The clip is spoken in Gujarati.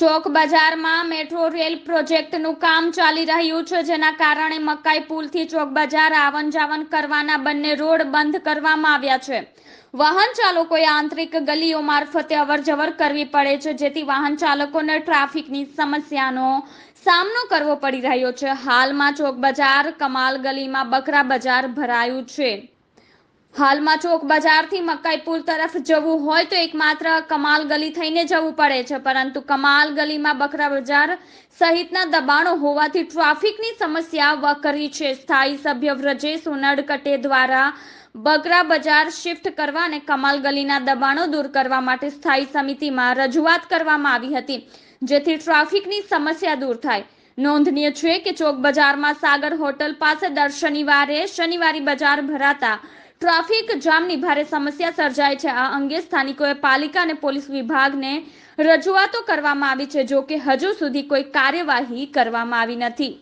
ચોક બજારમાં મેટ્રો રેલ પ્રોજેક્ટનું કામ ચાલી રહ્યું છે જેના કારણે મકાઈ પુલથી ચોક બજાર આવન જાવન કરવાના બંને રોડ બંધ કરવામાં આવ્યા છે વાહન ચાલકોએ આંતરિક ગલીઓ મારફતે અવરજવર કરવી પડે છે જેથી વાહન ચાલકોને ટ્રાફિકની સમસ્યાનો સામનો કરવો પડી રહ્યો છે હાલમાં ચોક બજાર કમાલ ગલીમાં બકરા બજાર ભરાયું છે હાલમાં ચોક બજારથી મકાઈપુર તરફ જવું હોય તો એકમાત્ર કમાલ ગલી થઈને જવું પડે છે પરંતુ કમાલ ગલીમાં બકરા બજાર સહિતના દબાણો હોવાથી ટ્રાફિકની સમસ્યા વકરી છે સ્થાયી સભ્ય વ્રજેશ ઉનડકટે દ્વારા બકરા બજાર શિફ્ટ કરવા અને કમાલ ગલીના દબાણો દૂર કરવા માટે સ્થાયી સમિતિમાં રજૂઆત કરવામાં આવી હતી જેથી ટ્રાફિકની સમસ્યા દૂર થાય નોંધનીય છે કે ચોક બજારમાં સાગર હોટલ પાસે દર શનિવારે શનિવારી બજાર ભરાતા ટ્રાફિક જામની ભારે સમસ્યા સર્જાય છે આ અંગે સ્થાનિકોએ પાલિકા અને પોલીસ વિભાગને રજૂઆતો કરવામાં આવી છે જો કે હજુ સુધી કોઈ કાર્યવાહી કરવામાં આવી નથી